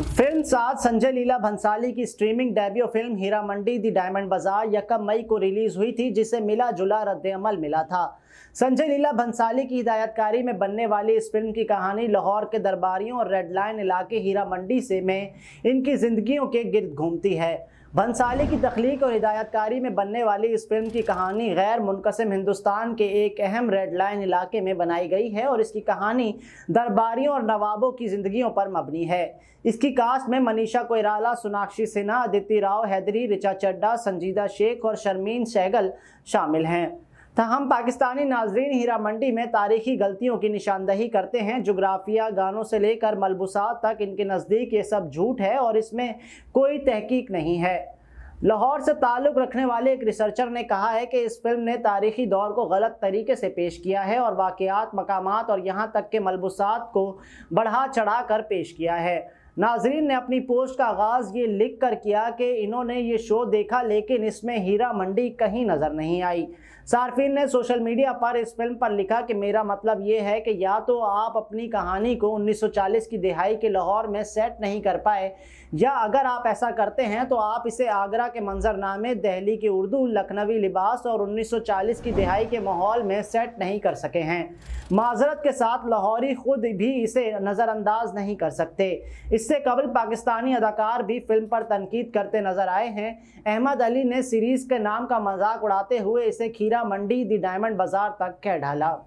film आज संजय लीला भंसाली की streaming debut film Heera Mandi the diamond Bazaar यकम मई को रिलीज हुई थी जिसे मिला जुला रद्द अमल मिला था संजय लीला भंसाली की हिदायतकारी में बनने वाली इस फिल्म की कहानी लाहौर के दरबारियों और रेड लाइन इलाके हीरा मंडी से में इनकी जिंदगियों के गिर्द घूमती है भंसाली की तख्लीक और हिदायतकारी में बनने वाली इस फिल्म की कहानी गैर मुनकसम हिंदुस्तान के एक अहम रेड लाइन इलाके में बनाई गई है और इसकी कहानी दरबारियों और नवाबों की जिंदगियों पर मबनी है इसकी कास्ट में मनीषा कोयराला सोनाक्षी सिन्हा अदिति राव हैदरी रिचा चड्डा संजीदा शेख और शर्मीन सहगल शामिल हैं हम पाकिस्तानी नाजरीन हीरा मंडी में तारीखी गलतियों की निशानदही करते हैं जोग्राफिया गानों से लेकर मलबूसात तक इनके नज़दीक ये सब झूठ है और इसमें कोई तहकीक नहीं है लाहौर से ताल्लुक़ रखने वाले एक रिसर्चर ने कहा है कि इस फिल्म ने तारीखी दौर को गलत तरीके से पेश किया है और वाकयात मकाम और यहाँ तक के मलबूसात को बढ़ा चढ़ा कर पेश किया है नाजरीन ने अपनी पोस्ट का आगाज़ ये लिख कर किया कि इन्होंने ये शो देखा लेकिन इसमें हीरा मंडी कहीं नज़र नहीं आई सार्फिन ने सोशल मीडिया पर इस फिल्म पर लिखा कि मेरा मतलब ये है कि या तो आप अपनी कहानी को 1940 की दिहाई के लाहौर में सेट नहीं कर पाए या अगर आप ऐसा करते हैं तो आप इसे आगरा के मंजरनामे दहली की उर्दू लखनवी लिबास और 1940 की दिहाई के माहौल में सेट नहीं कर सके हैं माजरत के साथ लाहौरी खुद भी इसे नज़रअंदाज नहीं कर सकते इस इससे कबल पाकिस्तानी अदाकार भी फिल्म पर तनकीद करते नजर आए हैं अहमद अली ने सीरीज़ के नाम का मजाक उड़ाते हुए इसे खीरा मंडी दी डायमंड बाजार तक कह डाला